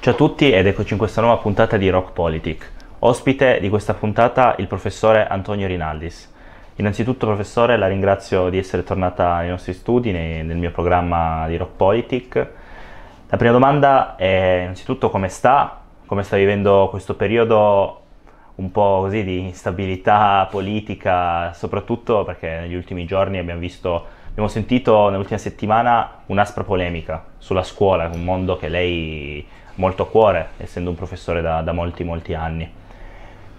Ciao a tutti ed eccoci in questa nuova puntata di Rock Politic. Ospite di questa puntata il professore Antonio Rinaldis. Innanzitutto professore la ringrazio di essere tornata ai nostri studi nei, nel mio programma di Rock Politic. La prima domanda è innanzitutto come sta, come sta vivendo questo periodo un po' così di instabilità politica, soprattutto perché negli ultimi giorni abbiamo visto abbiamo sentito nell'ultima settimana un'aspra polemica sulla scuola, un mondo che lei molto a cuore, essendo un professore da, da molti, molti anni.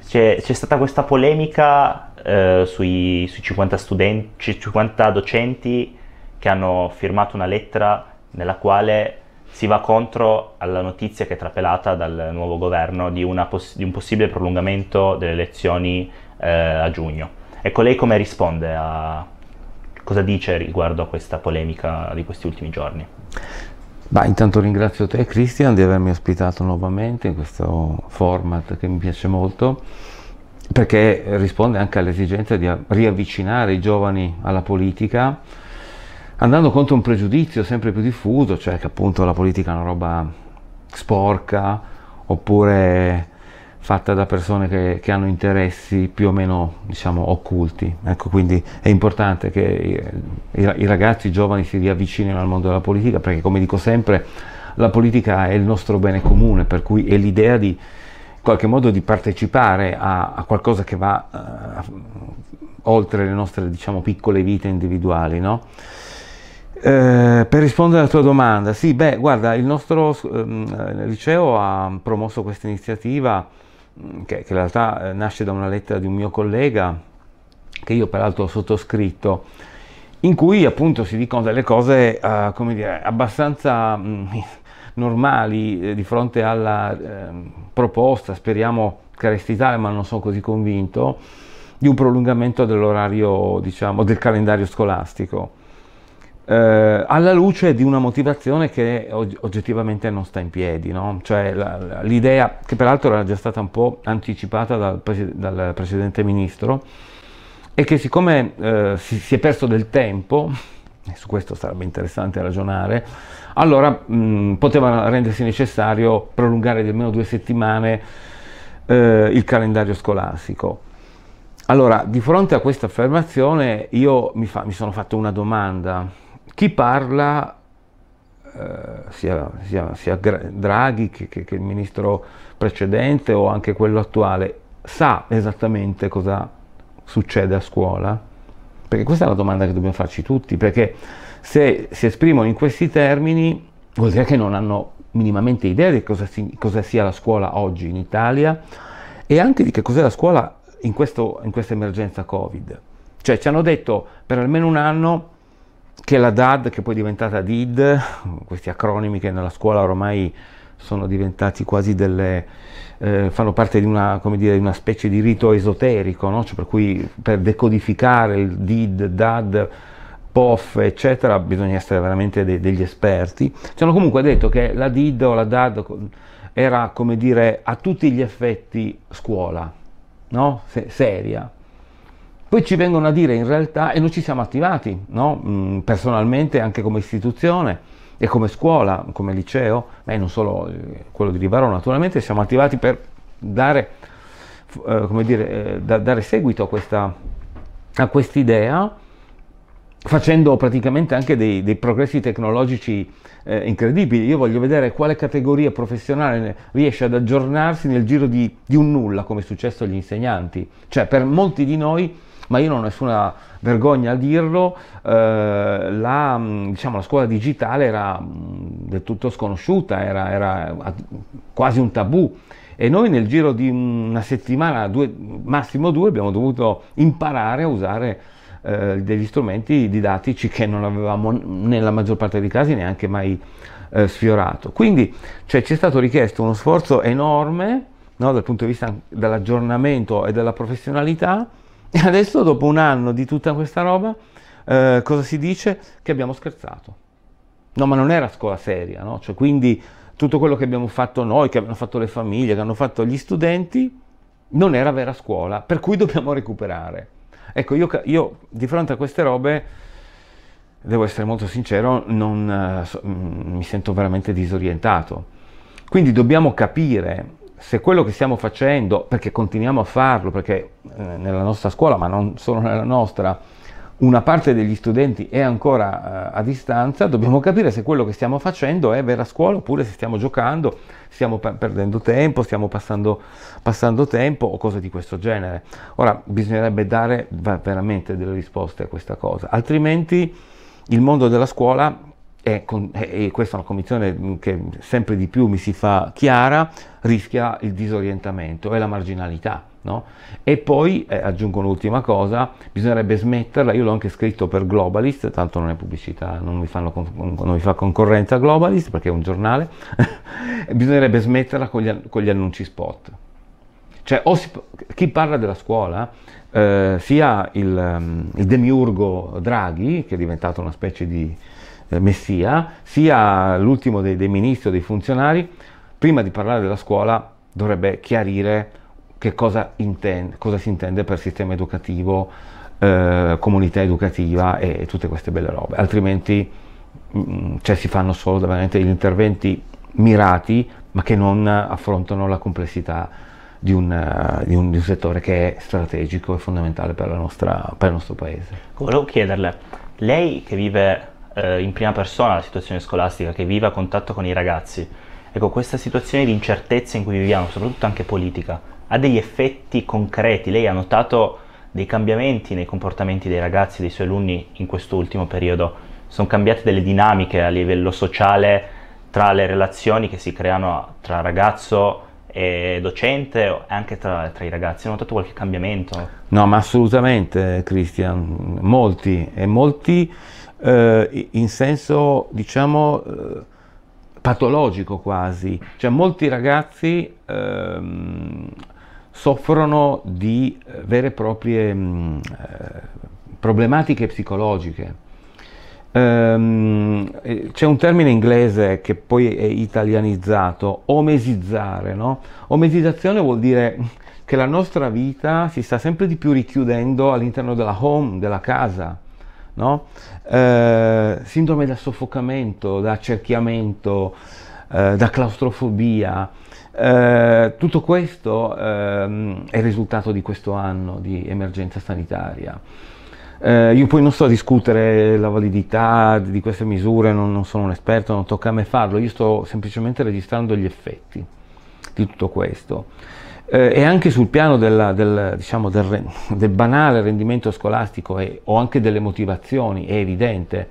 C'è, c'è stata questa polemica eh, sui, sui 50, studenti, 50 docenti che hanno firmato una lettera nella quale si va contro alla notizia che è trapelata dal nuovo governo di, poss- di un possibile prolungamento delle elezioni eh, a giugno. Ecco, lei come risponde a cosa dice riguardo a questa polemica di questi ultimi giorni? Bah, intanto ringrazio te Cristian di avermi ospitato nuovamente in questo format che mi piace molto perché risponde anche all'esigenza di riavvicinare i giovani alla politica andando contro un pregiudizio sempre più diffuso, cioè che appunto la politica è una roba sporca oppure fatta da persone che, che, hanno interessi più o meno diciamo, occulti. Ecco, quindi è importante che i, i, i, giovani si riavvicinino al mondo della politica perché, come dico sempre, la politica è il nostro bene comune, per cui è l'idea di in qualche modo di partecipare a, a qualcosa che va uh, oltre le nostre diciamo, piccole vite individuali. No? Eh, per rispondere alla tua domanda, sì, beh, guarda, il nostro ehm, liceo ha promosso questa iniziativa Mm, che, che in realtà eh, nasce da una lettera di un mio collega, che io peraltro ho sottoscritto, in cui appunto si dicono delle cose, eh, come dire, abbastanza mh, mm, normali eh, di fronte alla eh, proposta, speriamo carestitale, ma non sono così convinto, di un prolungamento dell'orario, diciamo, del calendario scolastico eh, alla luce di una motivazione che oggettivamente non sta in piedi, no? cioè l'idea, che peraltro era già stata un po' anticipata dal, dal precedente ministro, è che siccome eh, si, si, è perso del tempo, e su questo sarebbe interessante ragionare, allora mh, poteva rendersi necessario prolungare di almeno due settimane eh, il calendario scolastico. Allora, di fronte a questa affermazione io mi, fa, mi sono fatto una domanda, chi parla, eh, sia, sia, sia, Draghi che, che, che il ministro precedente o anche quello attuale, sa esattamente cosa succede a scuola? Perché questa è la domanda che dobbiamo farci tutti, perché se si esprimono in questi termini vuol dire che non hanno minimamente idea di cosa, si, cosa sia la scuola oggi in Italia e anche di che cos'è la scuola in, questo, in questa emergenza Covid. Cioè ci hanno detto per almeno un anno che la DAD, che poi è diventata DID, questi acronimi che nella scuola ormai sono diventati quasi delle, eh, fanno parte di una, dire, una, specie di rito esoterico, no? cioè per cui per decodificare il DID, DAD, POF, eccetera, bisogna essere veramente de- degli esperti. Ci hanno comunque detto che la DID o la DAD era, come dire, a tutti gli effetti scuola, no? Se- seria. Poi ci vengono a dire in realtà, e noi ci siamo attivati, no? Mm, personalmente anche come istituzione e come scuola, come liceo, ma non solo eh, quello di Livarò, naturalmente siamo attivati per dare, eh, dire, eh, da, dare seguito a questa a quest'idea facendo praticamente anche dei, dei progressi tecnologici eh, incredibili. Io voglio vedere quale categoria professionale riesce ad aggiornarsi nel giro di, di un nulla, come è successo agli insegnanti. Cioè per molti di noi ma io non ho nessuna vergogna a dirlo, eh, la, mm, diciamo, la, scuola digitale era mm, del tutto sconosciuta, era, era quasi un tabù e noi nel giro di una settimana, due, massimo due, abbiamo dovuto imparare a usare eh, degli strumenti didattici che non avevamo nella maggior parte dei casi neanche mai eh, sfiorato. Quindi cioè, ci è stato richiesto uno sforzo enorme no, dal punto di vista dell'aggiornamento e della professionalità e adesso, dopo un anno di tutta questa roba, eh, cosa si dice? Che abbiamo scherzato. No, ma non era scuola seria, no? Cioè, quindi tutto quello che abbiamo fatto noi, che hanno fatto le famiglie, che hanno fatto gli studenti, non era vera scuola, per cui dobbiamo recuperare. Ecco, io, io di fronte a queste robe, devo essere molto sincero, non, eh, so, mm, mi sento veramente disorientato. Quindi dobbiamo capire se quello che stiamo facendo, perché continuiamo a farlo, perché eh, nella nostra scuola, ma non solo nella nostra, una parte degli studenti è ancora eh, a distanza, dobbiamo capire se quello che stiamo facendo è vera scuola oppure se stiamo giocando, stiamo per perdendo tempo, stiamo passando, passando, tempo o cose di questo genere. Ora bisognerebbe dare veramente delle risposte a questa cosa, altrimenti il mondo della scuola e, con, e, questa è una convinzione che sempre di più mi si fa chiara, rischia il disorientamento e la marginalità. No? E poi, eh, aggiungo un'ultima cosa, bisognerebbe smetterla, io l'ho anche scritto per Globalist, tanto non è pubblicità, non mi, fanno, non mi fa concorrenza Globalist perché è un giornale, bisognerebbe smetterla con gli, con gli annunci spot. Cioè, si, chi parla della scuola, eh, sia il, ehm, il demiurgo Draghi, che è diventato una specie di eh, messia, sia l'ultimo dei, dei ministri o dei funzionari, prima di parlare della scuola dovrebbe chiarire che cosa, intende, cosa si intende per sistema educativo, eh, comunità educativa e, e, tutte queste belle robe, altrimenti mh, mm, cioè, si fanno solo veramente gli interventi mirati ma che non affrontano la complessità di un, uh, di, un, di un, settore che è strategico e fondamentale per, nostra, per il nostro paese. Volevo chiederle, lei che vive eh, in prima persona la situazione scolastica, che vive a contatto con i ragazzi. Ecco, questa situazione di incertezza in cui viviamo, soprattutto anche politica, ha degli effetti concreti. Lei ha notato dei cambiamenti nei comportamenti dei ragazzi, dei suoi alunni in quest'ultimo periodo? Sono cambiate delle dinamiche a livello sociale tra le relazioni che si creano tra ragazzo e docente e anche tra, tra, i ragazzi? Ha notato qualche cambiamento? No, ma assolutamente, Cristian, molti e molti eh, in senso diciamo eh, patologico quasi, cioè molti ragazzi ehm, soffrono di eh, vere e proprie mh, mm, eh, problematiche psicologiche. Um, c'è un termine inglese che poi è italianizzato, omesizzare, no? Omesizzazione vuol dire che la nostra vita si sta sempre di più richiudendo all'interno della home, della casa no? eh, sindrome da soffocamento, da accerchiamento, eh, da claustrofobia. Eh, tutto questo ehm, è il risultato di questo anno di emergenza sanitaria. Eh, io poi non sto a discutere la validità di queste misure, non, non sono un esperto, non tocca a me farlo, io sto semplicemente registrando gli effetti di tutto questo eh, e anche sul piano della, del, diciamo, del, del, banale rendimento scolastico e, o anche delle motivazioni è evidente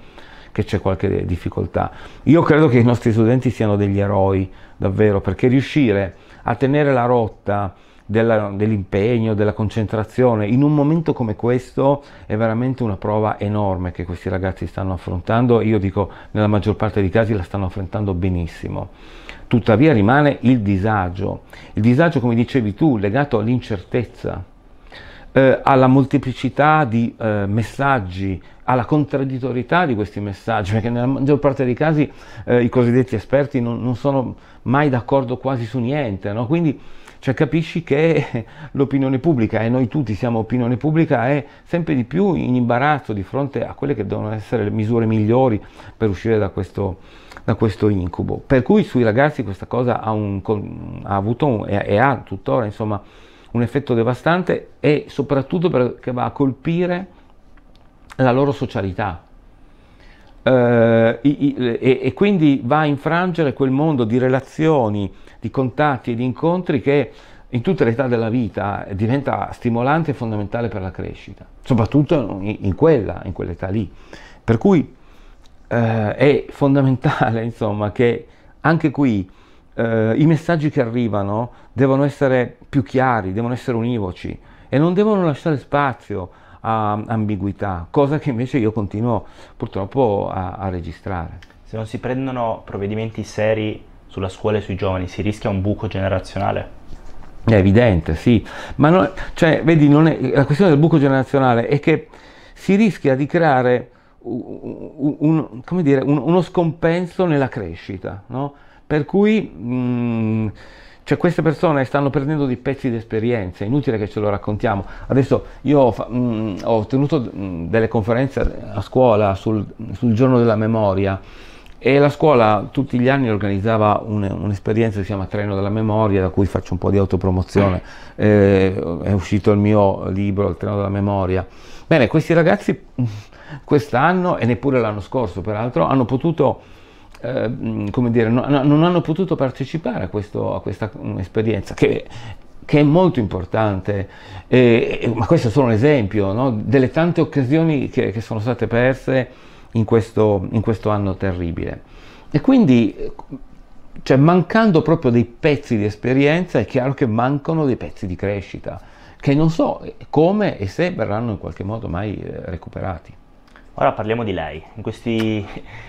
che c'è qualche difficoltà. Io credo che i nostri studenti siano degli eroi, davvero, perché riuscire a tenere la rotta dell'impegno, della concentrazione, in un momento come questo è veramente una prova enorme che questi ragazzi stanno affrontando, io dico nella maggior parte dei casi la stanno affrontando benissimo. Tuttavia rimane il disagio, il disagio come dicevi tu legato all'incertezza, eh, alla molteplicità di eh, messaggi, alla contraddittorietà di questi messaggi, perché nella maggior parte dei casi eh, i cosiddetti esperti non, non sono mai d'accordo quasi su niente, no? quindi cioè capisci che l'opinione pubblica, e noi tutti siamo opinione pubblica, è sempre di più in imbarazzo di fronte a quelle che devono essere le misure migliori per uscire da questo, da questo incubo. Per cui sui ragazzi questa cosa ha, un, ha avuto un, e, e ha tuttora insomma, un effetto devastante e soprattutto perché va a colpire la loro socialità, Uh, i, i, e, e, quindi va a infrangere quel mondo di relazioni di contatti e di incontri che in tutte le età della vita diventa stimolante e fondamentale per la crescita, soprattutto in quella, in quell'età lì. Per cui eh, è fondamentale, insomma, che anche qui eh, i messaggi che arrivano devono essere più chiari, devono essere univoci e non devono lasciare spazio a ambiguità, cosa che invece io continuo purtroppo a, a registrare. Se non si prendono provvedimenti seri sulla scuola e sui giovani, si rischia un buco generazionale? È evidente, sì, ma non, cioè, vedi, non è, la questione del buco generazionale è che si rischia di creare un, un, dire, un, uno scompenso nella crescita, no? per cui mh, mm, cioè queste persone stanno perdendo dei pezzi di esperienza, è inutile che ce lo raccontiamo. Adesso io ho, mh, mm, ho tenuto mh, mm, delle conferenze a scuola sul, sul giorno della memoria e la scuola tutti gli anni organizzava un'esperienza che si chiama Treno della Memoria, da cui faccio un po' di autopromozione, eh, è uscito il mio libro, Il Treno della Memoria. Bene, questi ragazzi quest'anno e neppure l'anno scorso peraltro hanno potuto, eh, come dire, no, non hanno potuto partecipare a, questo, a questa mm, esperienza che, che è molto importante, eh, ma questo è solo un esempio no? delle tante occasioni che, che sono state perse in questo, in questo anno terribile. E quindi, cioè, mancando proprio dei pezzi di esperienza, è chiaro che mancano dei pezzi di crescita, che non so come e se verranno in qualche modo mai eh, recuperati. Ora parliamo di lei. In questi,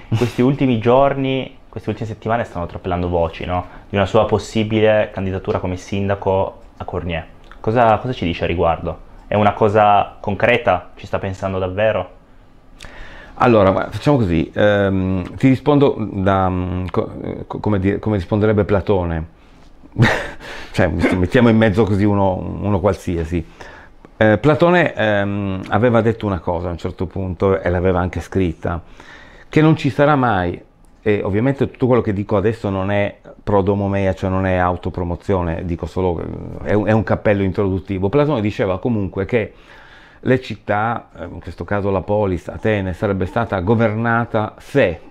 in questi ultimi giorni, queste ultime settimane stanno trappelando voci no? di una sua possibile candidatura come sindaco a Cornier. Cosa, cosa ci dice a riguardo? È una cosa concreta? Ci sta pensando davvero? Allora, facciamo così, ehm, ti rispondo da, co- come, dire, come, risponderebbe Platone, cioè mettiamo in mezzo così uno, uno qualsiasi. Eh, Platone ehm, aveva detto una cosa a un certo punto e l'aveva anche scritta, che non ci sarà mai, e ovviamente tutto quello che dico adesso non è prodomomea, cioè non è autopromozione, dico solo, eh, è un, è un cappello introduttivo, Platone diceva comunque che le città, eh, in questo caso la polis, Atene, sarebbe stata governata se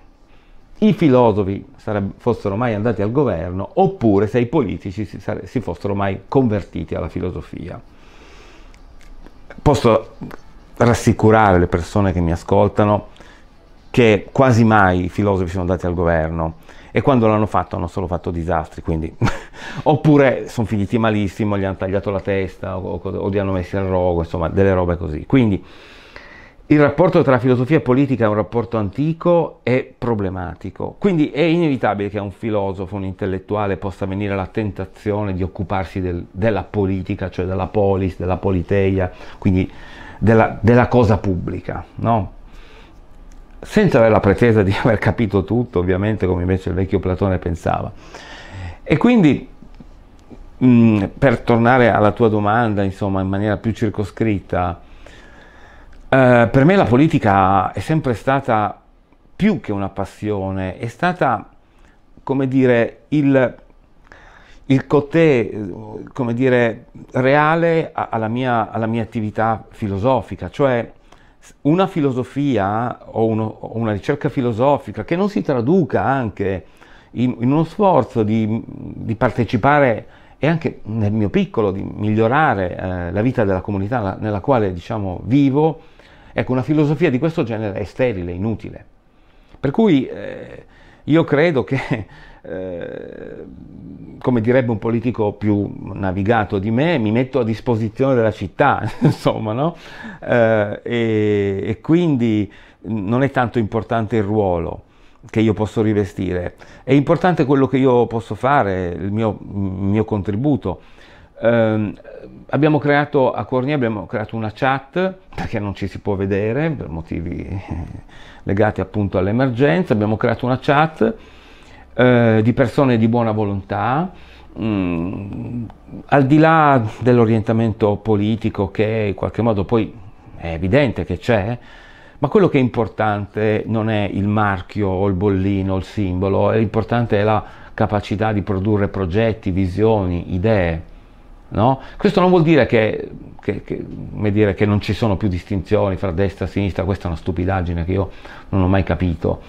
i filosofi fossero mai andati al governo oppure se i politici si, sare- si fossero mai convertiti alla filosofia. Posso rassicurare le persone che mi ascoltano che quasi mai i filosofi sono andati al governo e quando l'hanno fatto hanno solo fatto disastri, quindi oppure sono finiti malissimo, gli hanno tagliato la testa o, o, o, gli hanno messi al rogo, insomma delle robe così. Quindi il rapporto tra filosofia e politica è un rapporto antico e problematico, quindi è inevitabile che a un filosofo, un intellettuale possa venire la tentazione di occuparsi del, della politica, cioè della polis, della politeia, quindi della, della cosa pubblica, no? senza avere la pretesa di aver capito tutto, ovviamente, come invece il vecchio Platone pensava. E quindi, mh, mm, per tornare alla tua domanda, insomma, in maniera più circoscritta, eh, per me la politica è sempre stata più che una passione, è stata, come dire, il, il cotè, come dire, reale alla mia, alla mia attività filosofica, cioè una filosofia o, uno, o, una ricerca filosofica che non si traduca anche in, in uno sforzo di, di, partecipare e anche nel mio piccolo di migliorare eh, la vita della comunità la, nella quale diciamo, vivo, ecco una filosofia di questo genere è sterile, inutile. Per cui eh, io credo che eh, come direbbe un politico più navigato di me, mi metto a disposizione della città, insomma, no? eh, e, e quindi non è tanto importante il ruolo che io posso rivestire, è importante quello che io posso fare, il mio, il mio contributo. Eh, abbiamo creato a Cornia abbiamo creato una chat perché non ci si può vedere per motivi legati appunto all'emergenza, abbiamo creato una chat eh, di persone di buona volontà, mh, mm, al di là dell'orientamento politico che in qualche modo poi è evidente che c'è, ma quello che è importante non è il marchio o il bollino o il simbolo, l'importante è la capacità di produrre progetti, visioni, idee. No? Questo non vuol dire che, che, che, dire che, non ci sono più distinzioni fra destra e sinistra, questa è una stupidaggine che io non ho mai capito.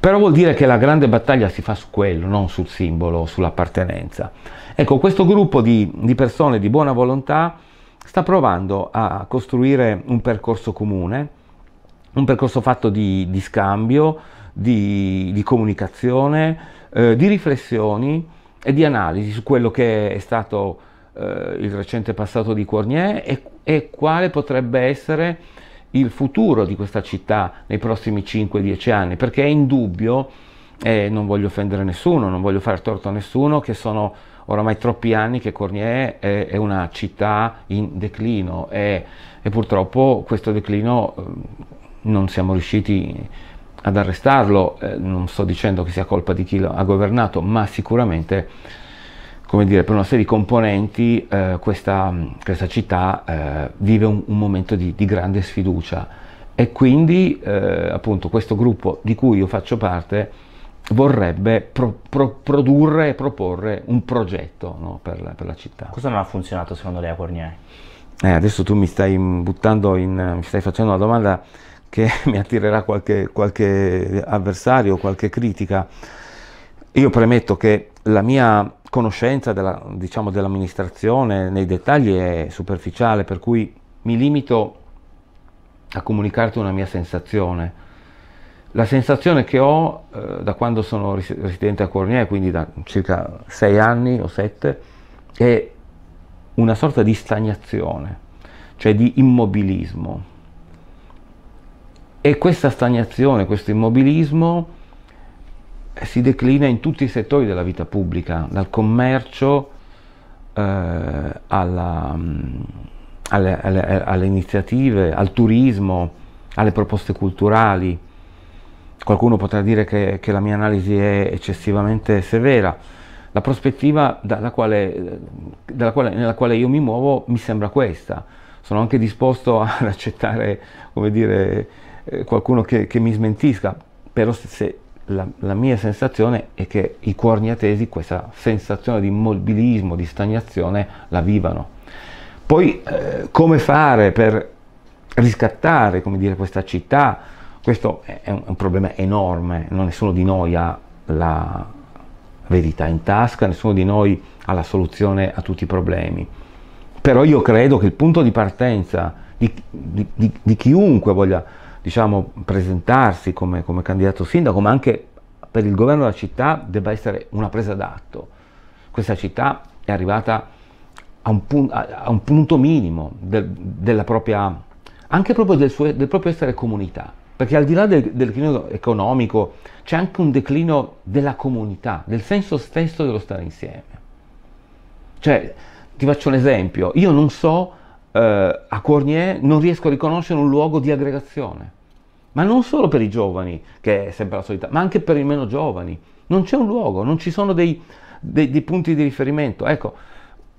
Però vuol dire che la grande battaglia si fa su quello, non sul simbolo, sull'appartenenza. Ecco, questo gruppo di, di persone di buona volontà sta provando a costruire un percorso comune, un percorso fatto di, di scambio, di, di comunicazione, eh, di riflessioni e di analisi su quello che è stato eh, il recente passato di Cornier e, e quale potrebbe essere il futuro di questa città nei prossimi 5-10 anni, perché è indubbio, eh, non voglio offendere nessuno, non voglio fare torto a nessuno, che sono oramai troppi anni che Cornier è, è una città in declino e, e purtroppo questo declino ehm, non siamo riusciti ad arrestarlo, eh, non sto dicendo che sia colpa di chi ha governato, ma sicuramente come dire, per una serie di componenti eh, questa, questa, città eh, vive un, un momento di, di, grande sfiducia e quindi eh, appunto questo gruppo di cui io faccio parte vorrebbe pro, pro, produrre e proporre un progetto no, per, la, per, la, città. Cosa non ha funzionato secondo lei a Cornier? Eh, adesso tu mi stai buttando in, mi stai facendo una domanda che mi attirerà qualche, qualche avversario, qualche critica. Io premetto che la mia conoscenza della, diciamo, dell'amministrazione nei dettagli è superficiale, per cui mi limito a comunicarti una mia sensazione. La sensazione che ho eh, da quando sono residente a Cornier, quindi da circa sei anni o sette, è una sorta di stagnazione, cioè di immobilismo. E questa stagnazione, questo immobilismo si declina in tutti i settori della vita pubblica, dal commercio eh, alla, mm, alle, alle, alle iniziative, al turismo, alle proposte culturali. Qualcuno potrà dire che, che, la mia analisi è eccessivamente severa. La prospettiva dalla quale, dalla quale, nella quale io mi muovo mi sembra questa. Sono anche disposto ad accettare dire, eh, qualcuno che, che, mi smentisca, però se, la, la, mia sensazione è che i cuorniatesi questa sensazione di immobilismo, di stagnazione la vivano. Poi eh, come fare per riscattare come dire, questa città? Questo è un, è un problema enorme, non nessuno di noi ha la verità in tasca, nessuno di noi ha la soluzione a tutti i problemi. Però io credo che il punto di partenza di, di, di, di chiunque voglia diciamo, presentarsi come, come candidato sindaco, ma anche per il governo della città debba essere una presa d'atto. Questa città è arrivata a un, punto, a un punto minimo del, della propria, anche proprio del, suo, del, proprio essere comunità, perché al di là del, del declino economico c'è anche un declino della comunità, del senso stesso dello stare insieme. Cioè, ti faccio un esempio, io non so, eh, a Cornier non riesco a riconoscere un luogo di aggregazione ma non solo per i giovani, che è sempre la solita, ma anche per i meno giovani. Non c'è un luogo, non ci sono dei, dei, dei punti di riferimento. Ecco,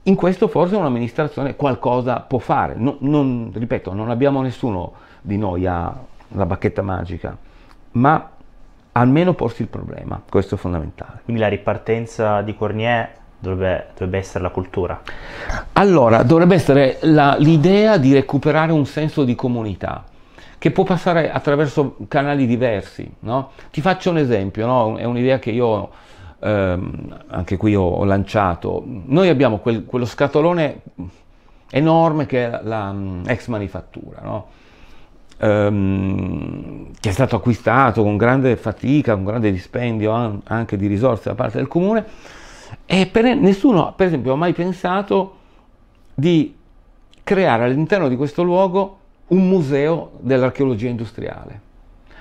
in questo forse un'amministrazione qualcosa può fare. Non, non, ripeto, non abbiamo nessuno di noi ha la bacchetta magica, ma almeno porsi il problema, questo è fondamentale. Quindi la ripartenza di Cornier Dovrebbe, dovrebbe, essere la cultura? Allora, dovrebbe essere la, l'idea di recuperare un senso di comunità che può passare attraverso canali diversi. No? Ti faccio un esempio, no? è un'idea che io ehm, anche qui ho, ho, lanciato. Noi abbiamo quel, quello scatolone enorme che è la, mm, ex manifattura, no? ehm, che è stato acquistato con grande fatica, con grande dispendio anche di risorse da parte del comune. E per, nessuno, per esempio, ha mai pensato di creare all'interno di questo luogo un museo dell'archeologia industriale,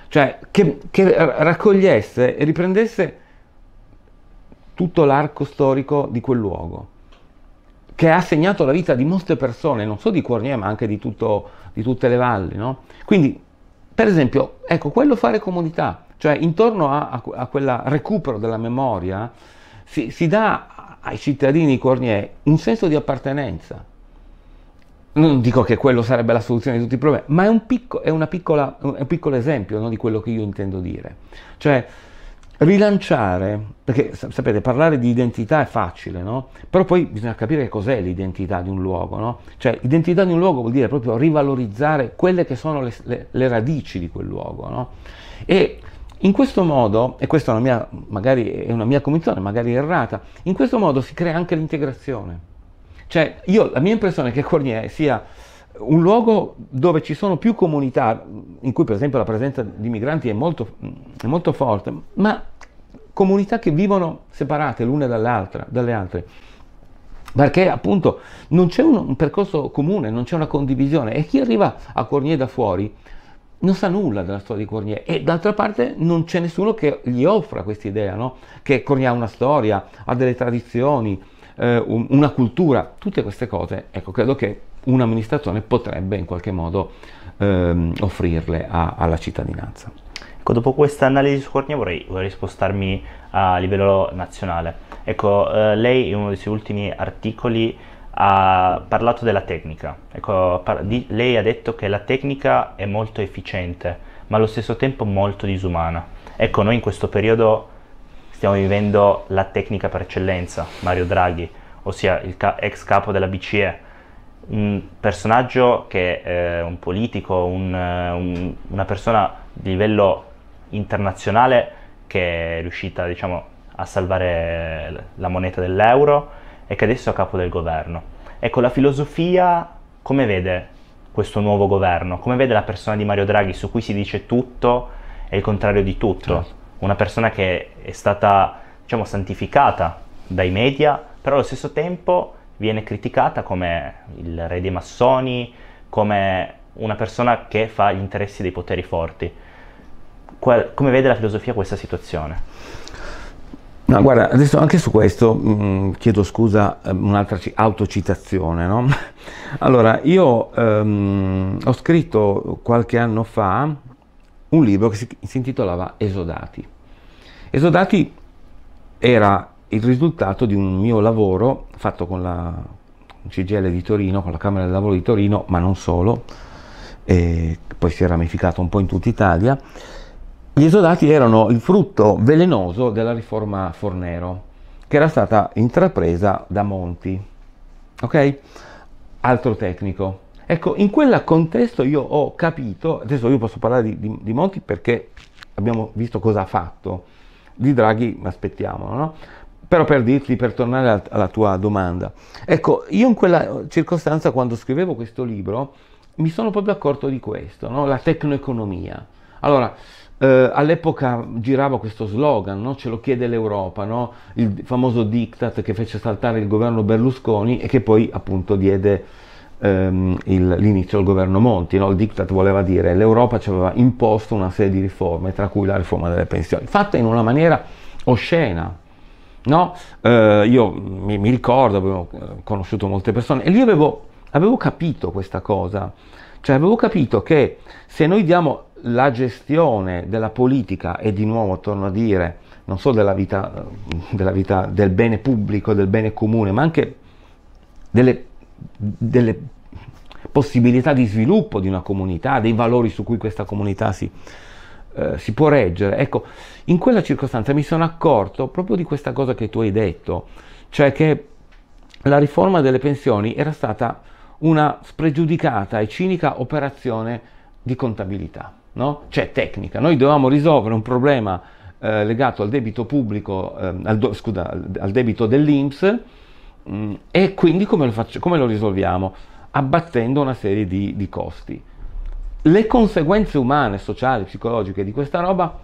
cioè che, che raccogliesse e riprendesse tutto l'arco storico di quel luogo, che ha segnato la vita di molte persone, non solo di Cornier, ma anche di, tutto, di tutte le valli. No? Quindi, per esempio, ecco, quello fare comunità, cioè intorno a, a, a quel recupero della memoria si, si dà ai cittadini di Cornier un senso di appartenenza, non dico che quello sarebbe la soluzione di tutti i problemi, ma è un, picco, è piccola, un piccolo esempio no, di quello che io intendo dire. Cioè, rilanciare, perché sapete, parlare di identità è facile, no? Però poi bisogna capire cos'è l'identità di un luogo, no? Cioè, identità di un luogo vuol dire proprio rivalorizzare quelle che sono le, le, le radici di quel luogo, no? E in questo modo, e questa è una mia, magari è una mia convinzione, magari errata, in questo modo si crea anche l'integrazione. Cioè, io, la mia impressione è che Cornier sia un luogo dove ci sono più comunità, in cui per esempio la presenza di migranti è molto, è molto forte, ma comunità che vivono separate l'una dalle altre, perché appunto non c'è un, un, percorso comune, non c'è una condivisione e chi arriva a Cornier da fuori non sa nulla della storia di Cornier e d'altra parte non c'è nessuno che gli offra questa idea, no? che Cornier ha una storia, ha delle tradizioni, eh, una cultura, tutte queste cose, ecco, credo che un'amministrazione potrebbe in qualche modo ehm, offrirle a, alla cittadinanza. Ecco, dopo questa analisi su Cornia vorrei, vorrei spostarmi a livello nazionale. Ecco, eh, lei in uno dei suoi ultimi articoli ha parlato della tecnica. Ecco, par- di- lei ha detto che la tecnica è molto efficiente, ma allo stesso tempo molto disumana. Ecco, noi in questo periodo stiamo vivendo la tecnica per eccellenza, Mario Draghi, ossia il ca- ex capo della BCE, un personaggio che è eh, un politico, un, eh, un, una persona di livello internazionale che è riuscita diciamo, a salvare la moneta dell'euro e che adesso è a capo del governo. Ecco, la filosofia come vede questo nuovo governo? Come vede la persona di Mario Draghi su cui si dice tutto e il contrario di tutto? Certo una persona che è stata, diciamo, santificata dai media, però allo stesso tempo viene criticata come il re dei massoni, come una persona che fa gli interessi dei poteri forti. Qual, come vede la filosofia questa situazione? No, guarda, adesso anche su questo mh, mm, chiedo scusa eh, un'altra autocitazione. No? Allora, io um, ho scritto qualche anno fa un libro che si, si intitolava Esodati. Esodati era il risultato di un mio lavoro fatto con la CGL di Torino, con la Camera del Lavoro di Torino, ma non solo, poi si è ramificato un po' in tutta Italia. Gli esodati erano il frutto velenoso della riforma Fornero, che era stata intrapresa da Monti. Ok? Altro tecnico. Ecco, in quel contesto io ho capito, adesso io posso parlare di, di, di Monti perché abbiamo visto cosa ha fatto, di Draghi mi aspettiamo, no? Però per dirti, per tornare alla tua domanda, ecco, io in quella circostanza quando scrivevo questo libro mi sono proprio accorto di questo, no? la tecnoeconomia. Allora, eh, all'epoca girava questo slogan, no? ce lo chiede l'Europa, no? il famoso diktat che fece saltare il governo Berlusconi e che poi appunto diede ehm, l'inizio del governo Monti. No? Il diktat voleva dire che l'Europa ci aveva imposto una serie di riforme, tra cui la riforma delle pensioni, fatta in una maniera oscena. No? Eh, io mi, mi, ricordo, avevo eh, conosciuto molte persone e lì avevo, avevo capito questa cosa. Cioè avevo capito che se noi diamo la gestione della politica e di nuovo torno a dire non solo della vita, eh, della vita, del bene pubblico, del bene comune, ma anche delle delle possibilità di sviluppo di una comunità, dei valori su cui questa comunità si, eh, si può reggere. Ecco, in quella circostanza mi sono accorto proprio di questa cosa che tu hai detto, cioè che la riforma delle pensioni era stata una spregiudicata e cinica operazione di contabilità, no? cioè tecnica. Noi dovevamo risolvere un problema eh, legato al debito pubblico, eh, al, scusa, al debito dell'Inps, Mm. E quindi come lo, faccio, come lo risolviamo? Abbattendo una serie di, di costi. Le conseguenze umane, sociali, psicologiche di questa roba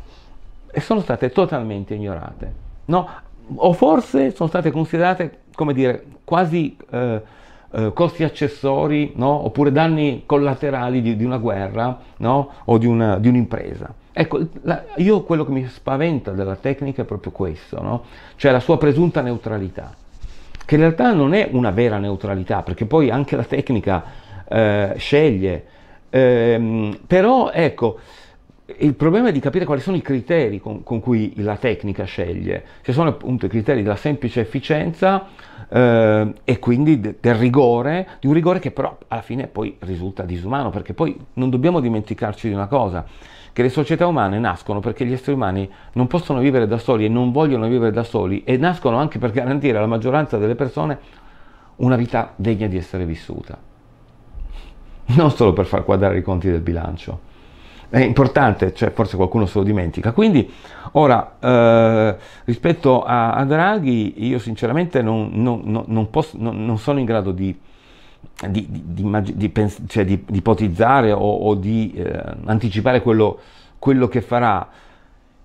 eh, sono state totalmente ignorate, no? o forse sono state considerate, come dire, quasi eh, eh, costi accessori, no? oppure danni collaterali di, di una guerra no? o di, una, di, un'impresa. Ecco, la, io quello che mi spaventa della tecnica è proprio questo, cioè la sua presunta neutralità che in realtà non è una vera neutralità, perché poi anche la tecnica eh, sceglie. Ehm, però ecco, il problema è di capire quali sono i criteri con, con, cui la tecnica sceglie. Ci sono appunto i criteri della semplice efficienza eh, e quindi de, del rigore, di un rigore che però alla fine poi risulta disumano, perché poi non dobbiamo dimenticarci di una cosa che le società umane nascono perché gli esseri umani non possono vivere da soli e non vogliono vivere da soli e nascono anche per garantire alla maggioranza delle persone una vita degna di essere vissuta. Non solo per far quadrare i conti del bilancio. È importante, cioè forse qualcuno se lo dimentica. Quindi ora eh, rispetto a, a, Draghi io sinceramente non, non, non, posso, non sono in grado di di, di, di, cioè di, ipotizzare o, o di eh, anticipare quello, quello, che farà.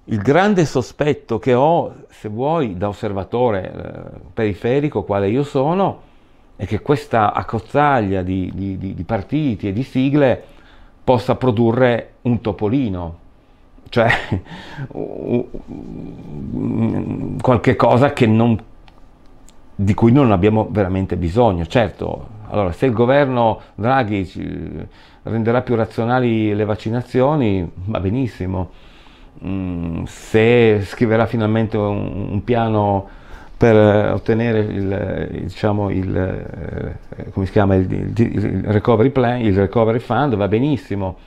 Il grande sospetto che ho, se vuoi, da osservatore eh, periferico, quale io sono, è che questa accozzaglia di, partiti e di sigle possa produrre un topolino, cioè qualche cosa non, di cui non abbiamo veramente bisogno. Certo, allora, se il governo Draghi renderà più razionali le vaccinazioni, va benissimo. Mm, se scriverà finalmente un, piano per ottenere il, diciamo, il, eh, chiama, il, recovery plan, il recovery fund, va benissimo,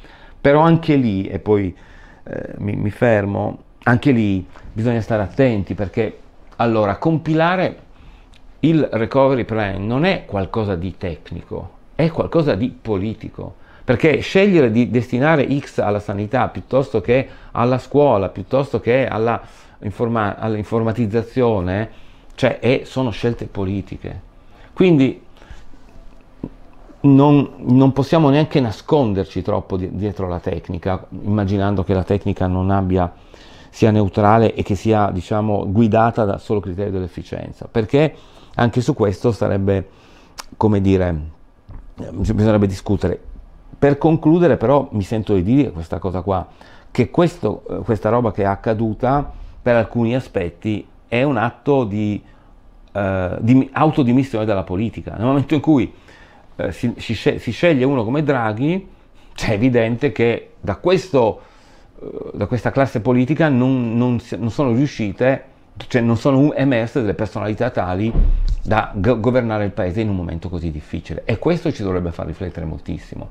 però anche lì, e poi eh, mi, mi, fermo, anche lì bisogna stare attenti perché allora compilare il recovery plan non è qualcosa di tecnico, è qualcosa di politico. Perché scegliere di destinare X alla sanità piuttosto che alla scuola, piuttosto che alla informa- all'informatizzazione, cioè è, sono scelte politiche. Quindi non, non, possiamo neanche nasconderci troppo di, dietro la tecnica, immaginando che la tecnica non abbia, sia neutrale e che sia diciamo, guidata dal solo criterio dell'efficienza. Perché anche su questo sarebbe, come dire, bisognerebbe discutere. Per concludere però mi sento di dire questa cosa qua, che questo, eh, questa roba che è accaduta per alcuni aspetti è un atto di, eh, di autodimissione dalla politica. Nel momento in cui eh, si, si, si, sceglie uno come Draghi, è evidente che da questo eh, da questa classe politica non, non, non sono riuscite cioè non sono emerse delle personalità tali da go- governare il paese in un momento così difficile e questo ci dovrebbe far riflettere moltissimo.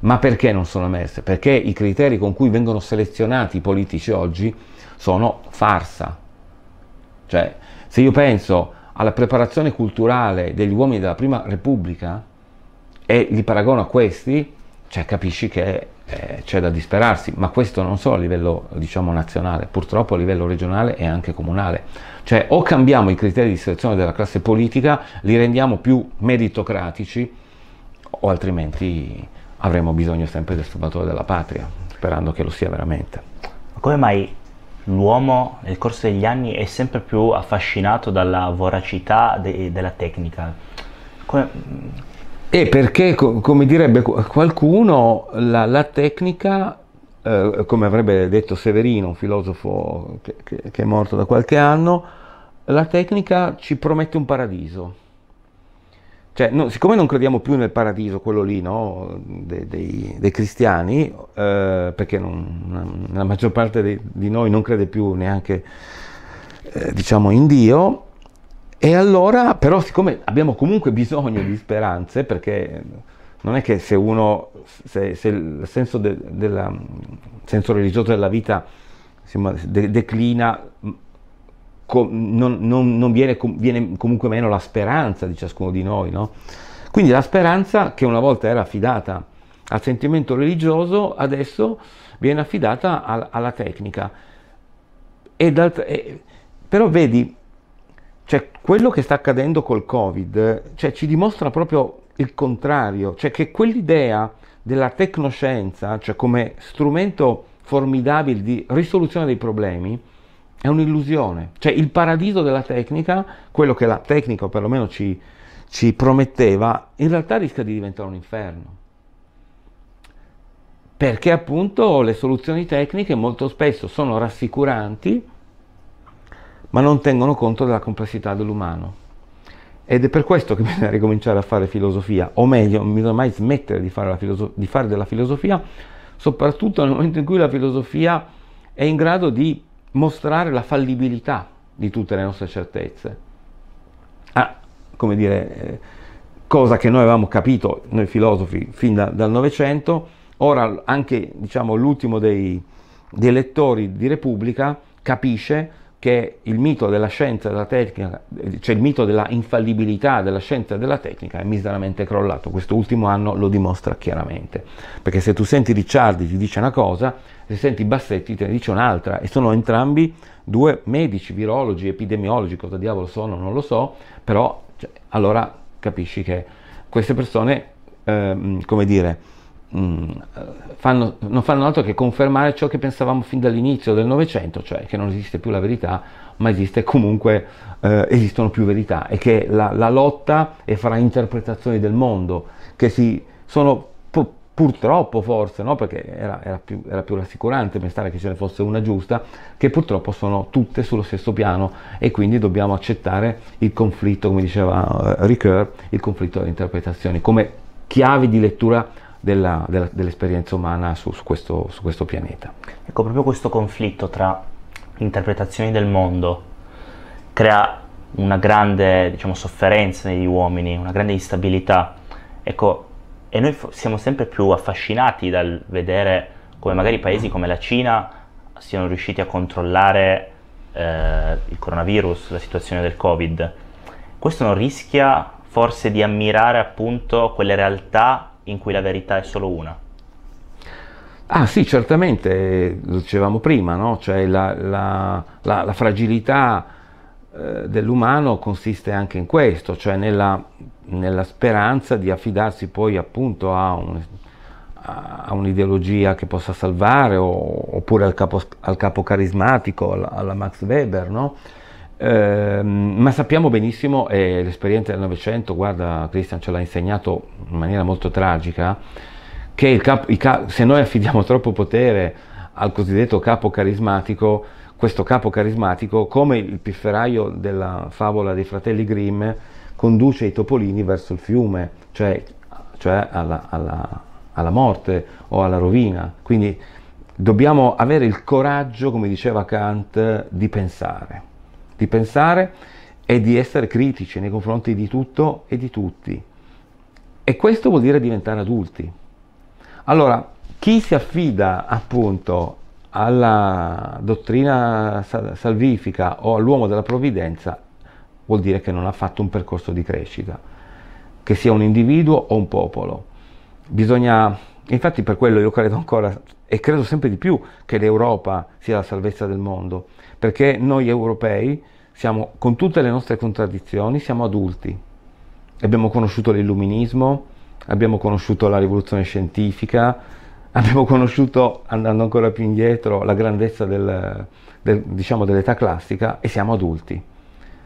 Ma perché non sono emerse? Perché i criteri con cui vengono selezionati i politici oggi sono farsa. Cioè, se io penso alla preparazione culturale degli uomini della Prima Repubblica e li paragono a questi, cioè capisci che eh, c'è da disperarsi, ma questo non solo a livello diciamo, nazionale, purtroppo a livello regionale e anche comunale. Cioè o cambiamo i criteri di selezione della classe politica, li rendiamo più meritocratici o altrimenti avremo bisogno sempre del salvatore della patria, sperando che lo sia veramente. Ma come mai l'uomo nel corso degli anni è sempre più affascinato dalla voracità de- della tecnica? Come, e perché, come direbbe qualcuno, la, la tecnica, eh, come avrebbe detto Severino, un filosofo che, che, che, è morto da qualche anno, la tecnica ci promette un paradiso. Cioè, no, siccome non crediamo più nel paradiso, quello lì, no, dei, dei, dei, cristiani, eh, perché non, la maggior parte di, di, noi non crede più neanche, eh, diciamo, in Dio, e allora, però, siccome abbiamo comunque bisogno di speranze, perché non è che se uno, se, se il senso, de, della, senso, religioso della vita insomma, de, declina, com, non, non, non viene, com, viene, comunque meno la speranza di ciascuno di noi, no? Quindi la speranza che una volta era affidata al sentimento religioso, adesso viene affidata a, alla tecnica. E, e, però vedi, cioè, quello che sta accadendo col Covid cioè, ci dimostra proprio il contrario, cioè che quell'idea della tecnoscienza, cioè come strumento formidabile di risoluzione dei problemi, è un'illusione. Cioè il paradiso della tecnica, quello che la tecnica perlomeno ci, ci prometteva, in realtà rischia di diventare un inferno. Perché appunto le soluzioni tecniche molto spesso sono rassicuranti, ma non tengono conto della complessità dell'umano. Ed è per questo che bisogna ricominciare a fare filosofia, o meglio, non bisogna mai smettere di fare, filosof- di fare della filosofia, soprattutto nel momento in cui la filosofia è in grado di mostrare la fallibilità di tutte le nostre certezze. Ah, come dire, eh, cosa che noi avevamo capito, noi filosofi, fin da, dal Novecento, ora anche diciamo, l'ultimo dei, dei lettori di Repubblica capisce che il mito della scienza e della tecnica, cioè il mito della infallibilità della scienza e della tecnica è miseramente crollato. Quest'ultimo anno lo dimostra chiaramente. Perché se tu senti Ricciardi ti dice una cosa, se senti Bassetti te ne dice un'altra, e sono entrambi due medici, virologi, epidemiologi, cosa diavolo sono, non lo so, però cioè, allora capisci che queste persone, ehm, come dire, Mm, eh, fanno, non fanno altro che confermare ciò che pensavamo fin dall'inizio del Novecento, cioè che non esiste più la verità, ma esiste comunque, eh, esistono più verità e che la, la, lotta è fra interpretazioni del mondo, che si sono purtroppo forse, no? perché era, era, più, era più rassicurante pensare che ce ne fosse una giusta, che purtroppo sono tutte sullo stesso piano e quindi dobbiamo accettare il conflitto, come diceva eh, Ricoeur, il conflitto delle interpretazioni come chiave di lettura della, della, dell'esperienza umana su, su, questo, su questo pianeta. Ecco, proprio questo conflitto tra interpretazioni del mondo crea una grande diciamo, sofferenza negli uomini, una grande instabilità. Ecco, e noi f- siamo sempre più affascinati dal vedere come magari paesi come la Cina siano riusciti a controllare eh, il coronavirus, la situazione del Covid. Questo non rischia forse di ammirare appunto quelle realtà in cui la verità è solo una? Ah sì, certamente, lo dicevamo prima, no? cioè la, la, la, la fragilità eh, dell'umano consiste anche in questo, cioè nella, nella speranza di affidarsi poi appunto a, un, a, un'ideologia che possa salvare o, oppure al capo, al capo carismatico, alla, alla Max Weber, no? Ehm, ma sappiamo benissimo, eh, l'esperienza del Novecento, guarda, Christian ce l'ha insegnato in maniera molto tragica, che capo, se noi affidiamo troppo potere al cosiddetto capo carismatico, questo capo carismatico, come il pifferaio della favola dei fratelli Grimm, conduce i topolini verso il fiume, cioè, cioè alla, alla, alla morte o alla rovina. Quindi dobbiamo avere il coraggio, come diceva Kant, di pensare di pensare e di essere critici nei confronti di tutto e di tutti. E questo vuol dire diventare adulti. Allora, chi si affida appunto alla dottrina salvifica o all'uomo della provvidenza vuol dire che non ha fatto un percorso di crescita, che sia un individuo o un popolo. Bisogna, infatti per quello io credo ancora e credo sempre di più che l'Europa sia la salvezza del mondo, perché noi europei siamo, con tutte le nostre contraddizioni, siamo adulti. Abbiamo conosciuto l'illuminismo, abbiamo conosciuto la rivoluzione scientifica, abbiamo conosciuto, andando ancora più indietro, la grandezza del, del, diciamo, dell'età classica e siamo adulti.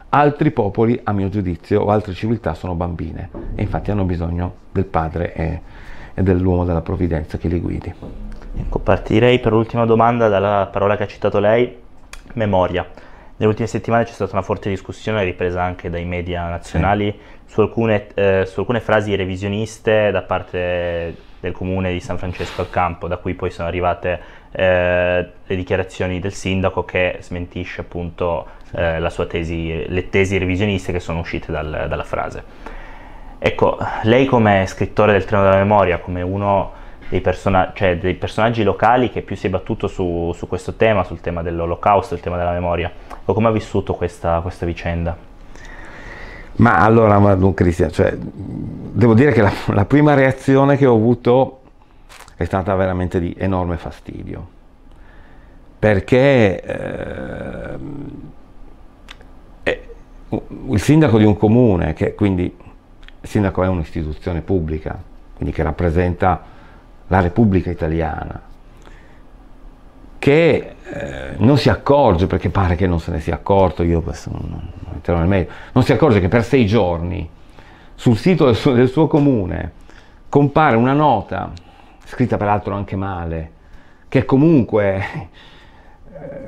Altri popoli, a mio giudizio, o altre civiltà sono bambine e infatti hanno bisogno del padre e, e dell'uomo della provvidenza che li guidi. Ecco, partirei per l'ultima domanda dalla parola che ha citato lei, Memoria. Nelle ultime settimane c'è stata una forte discussione, ripresa anche dai media nazionali, su alcune, eh, su alcune frasi revisioniste da parte del comune di San Francesco al Campo, da cui poi sono arrivate eh, le dichiarazioni del sindaco che smentisce appunto eh, tesi, le tesi revisioniste che sono uscite dal, dalla frase. Ecco, lei come scrittore del treno della memoria, come uno dei, person- cioè dei, personaggi locali che più si è battuto su, su, questo tema, sul tema dell'olocausto, il tema della memoria, o come ha vissuto questa, questa vicenda? Ma allora, ma, Cristian, cioè, devo dire che la, la prima reazione che ho avuto è stata veramente di enorme fastidio, perché eh, il sindaco di un comune, che quindi il sindaco è un'istituzione pubblica, quindi che rappresenta la Repubblica Italiana, che eh, non si accorge, perché pare che non se ne sia accorto, io questo non, non nel merito, non si accorge che per sei giorni sul sito del suo, del suo comune compare una nota, scritta peraltro anche male, che comunque eh,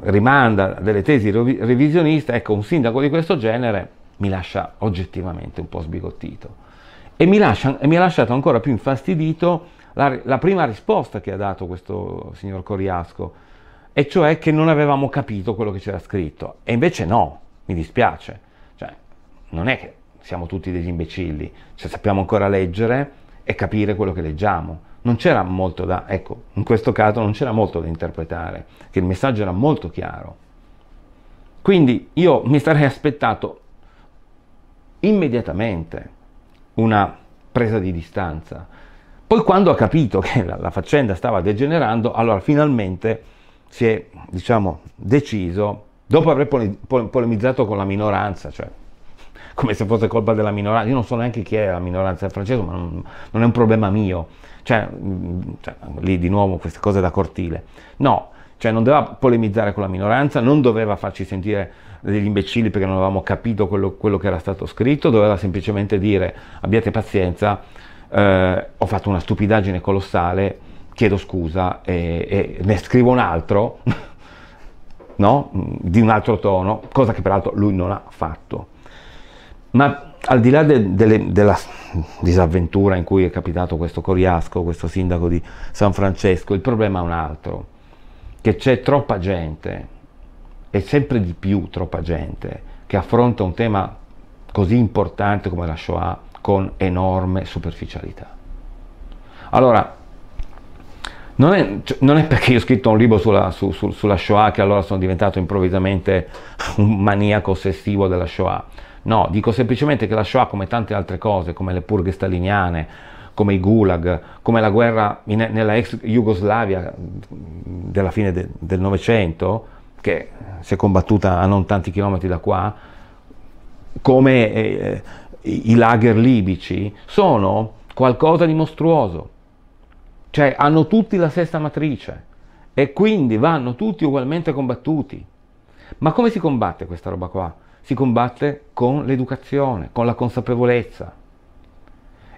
rimanda delle tesi revisioniste, ecco un sindaco di questo genere mi lascia oggettivamente un po' sbigottito. E mi, lascia, e mi ha lasciato ancora più infastidito la, la prima risposta che ha dato questo signor Coriasco, e cioè che non avevamo capito quello che c'era scritto. E invece no, mi dispiace. Cioè, non è che siamo tutti degli imbecilli, cioè, sappiamo ancora leggere e capire quello che leggiamo. Non c'era molto da, ecco, in questo caso non c'era molto da interpretare, che il messaggio era molto chiaro. Quindi io mi sarei aspettato immediatamente una presa di distanza. Poi quando ha capito che la, la faccenda stava degenerando, allora finalmente si è diciamo, deciso, dopo aver pole, pole, polemizzato con la minoranza, cioè come se fosse colpa della minoranza, io non so neanche chi è la minoranza francese, ma non, non è un problema mio, cioè, mm, cioè, lì di nuovo queste cose da cortile, no, cioè non doveva polemizzare con la minoranza, non doveva farci sentire degli imbecilli perché non avevamo capito quello, quello che era stato scritto, doveva semplicemente dire abbiate pazienza, eh, ho fatto una stupidaggine colossale, chiedo scusa e, e ne scrivo un altro, no? di un altro tono, cosa che peraltro lui non ha fatto. Ma al di là de, de, della disavventura in cui è capitato questo Coriasco, questo sindaco di San Francesco, il problema è un altro, che c'è troppa gente è sempre di più troppa gente che affronta un tema così importante come la Shoah con enorme superficialità. Allora, non è, cioè, non è, perché io ho scritto un libro sulla, su, su, sulla, Shoah che allora sono diventato improvvisamente un maniaco ossessivo della Shoah. No, dico semplicemente che la Shoah, come tante altre cose, come le purghe staliniane, come i gulag, come la guerra in, nella ex Jugoslavia della fine de, del Novecento, che si è combattuta a non tanti chilometri da qua, come eh, i lager libici, sono qualcosa di mostruoso. Cioè hanno tutti la stessa matrice e quindi vanno tutti ugualmente combattuti. Ma come si combatte questa roba qua? Si combatte con l'educazione, con la consapevolezza.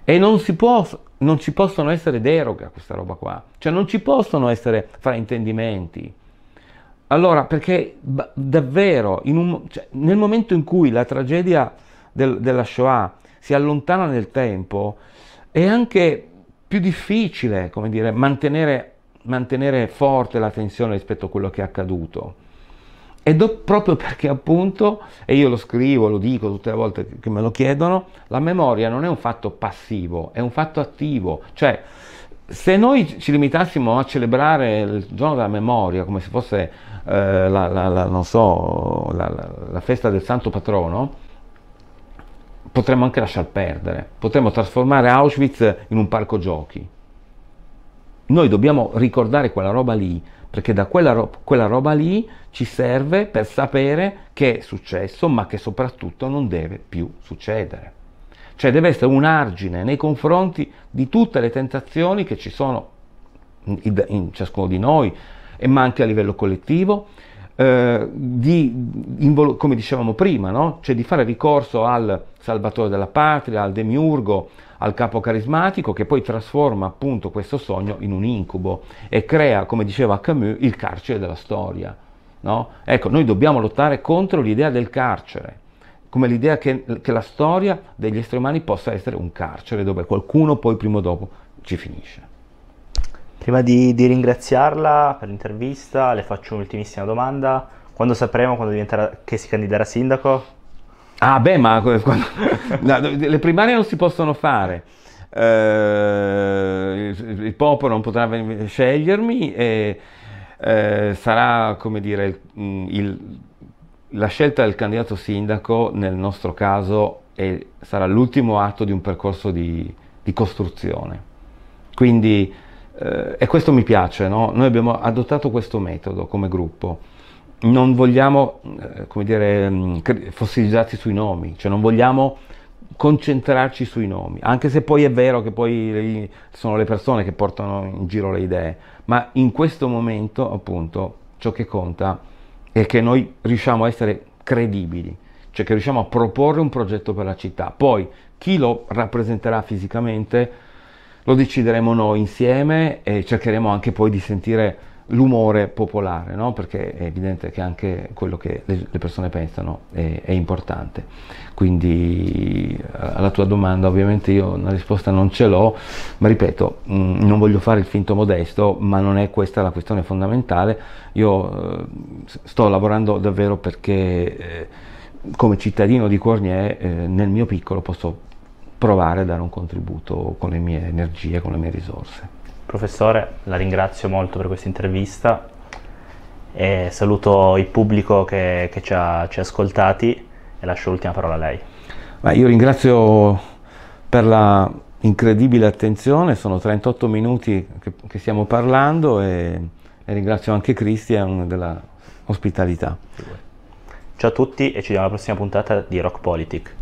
E non, può, non ci possono essere deroghe a questa roba qua, cioè non ci possono essere fraintendimenti. Allora, perché davvero, un, cioè, nel momento in cui la tragedia del, della Shoah si allontana nel tempo, è anche più difficile, come dire, mantenere, mantenere forte la tensione rispetto a quello che è accaduto. E proprio perché appunto, e io lo scrivo, lo dico tutte le volte che me lo chiedono, la memoria non è un fatto passivo, è un fatto attivo. Cioè, se noi ci limitassimo a celebrare il giorno della memoria come se fosse eh, la, la, la, so, la, festa del santo patrono, potremmo anche lasciar perdere, potremmo trasformare Auschwitz in un parco giochi. Noi dobbiamo ricordare quella roba lì, perché da quella, ro- quella roba lì ci serve per sapere che è successo, ma che soprattutto non deve più succedere cioè deve essere un argine nei confronti di tutte le tentazioni che ci sono in, in ciascuno di noi, ma anche a livello collettivo, eh, di, come dicevamo prima, no? cioè di fare ricorso al salvatore della patria, al demiurgo, al capo carismatico che poi trasforma appunto questo sogno in un incubo e crea, come diceva Camus, il carcere della storia. No? Ecco, noi dobbiamo lottare contro l'idea del carcere, come l'idea che, che la storia degli esseri umani possa essere un carcere dove qualcuno poi prima o dopo ci finisce. Prima di, di, ringraziarla per l'intervista, le faccio un'ultimissima domanda. Quando sapremo quando diventerà, che si candiderà sindaco? Ah, beh, ma quando, no, le primarie non si possono fare. Eh, il, il, popolo non potrà scegliermi e eh, sarà, come dire, il, mm, il la scelta del candidato sindaco nel nostro caso è, sarà l'ultimo atto di un percorso di, di costruzione. Quindi, eh, e questo mi piace, no? noi abbiamo adottato questo metodo come gruppo. Non vogliamo, eh, come dire, mm, fossilizzarci sui nomi, cioè non vogliamo concentrarci sui nomi, anche se poi è vero che poi sono le persone che portano in giro le idee, ma in questo momento appunto ciò che conta è è che noi riusciamo a essere credibili, cioè che riusciamo a proporre un progetto per la città. Poi chi lo rappresenterà fisicamente lo decideremo noi insieme e cercheremo anche poi di sentire l'umore popolare, no? perché è evidente che anche quello che le, persone pensano è, è, importante. Quindi eh, alla tua domanda ovviamente io una risposta non ce l'ho, ma ripeto, mm, non voglio fare il finto modesto, ma non è questa la questione fondamentale. Io eh, sto lavorando davvero perché eh, come cittadino di Cornier nel mio piccolo posso provare a dare un contributo con le mie energie, con le mie risorse. Professore, la ringrazio molto per questa intervista e saluto il pubblico che, che ci, ha, ci, ha, ascoltati e lascio l'ultima parola a lei. Beh, io ringrazio per la incredibile attenzione, sono 38 minuti che, che stiamo parlando e, e ringrazio anche Cristian della ospitalità. Ciao a tutti e ci vediamo alla prossima puntata di Rock Politic.